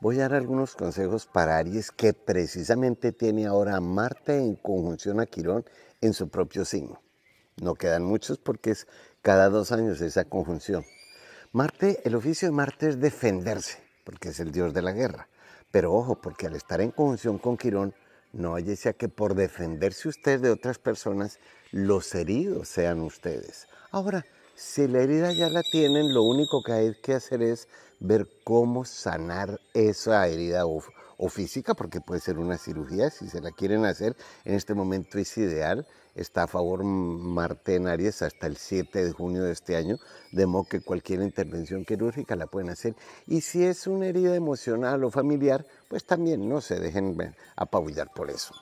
Voy a dar algunos consejos para Aries que precisamente tiene ahora a Marte en conjunción a Quirón en su propio signo. No quedan muchos porque es cada dos años esa conjunción. Marte, el oficio de Marte es defenderse, porque es el dios de la guerra. Pero ojo, porque al estar en conjunción con Quirón, no haya sea que por defenderse usted de otras personas, los heridos sean ustedes. Ahora, si la herida ya la tienen, lo único que hay que hacer es ver cómo sanar esa herida o, física, porque puede ser una cirugía, si se la quieren hacer, en este momento es ideal. Está a favor en Aries hasta el 7 de junio de este año, de modo que cualquier intervención quirúrgica la pueden hacer. Y si es una herida emocional o familiar, pues también no se dejen eh, apabullar por eso.